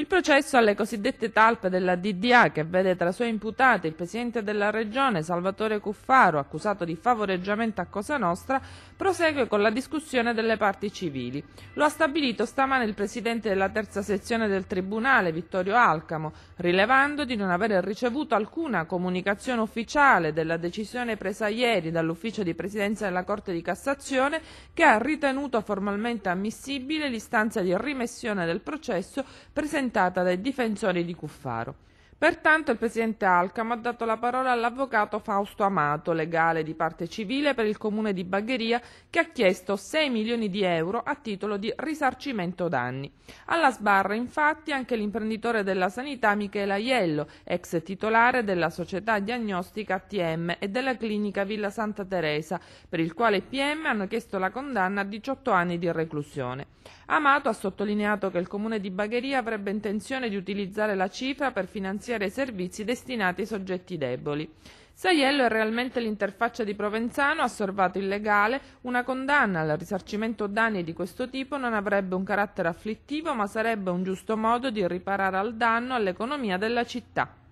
Il processo alle cosiddette talpe della DDA, che vede tra i suoi imputati il presidente della regione Salvatore Cuffaro, accusato di favoreggiamento a Cosa Nostra, prosegue con la discussione delle parti civili. Lo ha stabilito stamane il presidente della terza sezione del Tribunale, Vittorio Alcamo, rilevando di non aver ricevuto alcuna comunicazione ufficiale della decisione presa ieri dall'ufficio di presidenza della Corte di Cassazione, che ha ritenuto formalmente ammissibile l'istanza di rimessione del processo presentata frequentata dai difensori di Cuffaro. Pertanto il presidente Alcamo ha dato la parola all'avvocato Fausto Amato, legale di parte civile per il comune di Bagheria, che ha chiesto 6 milioni di euro a titolo di risarcimento danni. Alla sbarra infatti anche l'imprenditore della sanità Michela Iello, ex titolare della società diagnostica ATM e della clinica Villa Santa Teresa, per il quale i PM hanno chiesto la condanna a 18 anni di reclusione. Amato ha sottolineato che il comune di Bagheria avrebbe intenzione di utilizzare la cifra per finanziare finanziare servizi destinati ai soggetti deboli. Saiello è realmente l'interfaccia di Provenzano, assorvato illegale, una condanna al risarcimento danni di questo tipo non avrebbe un carattere afflittivo ma sarebbe un giusto modo di riparare al danno all'economia della città.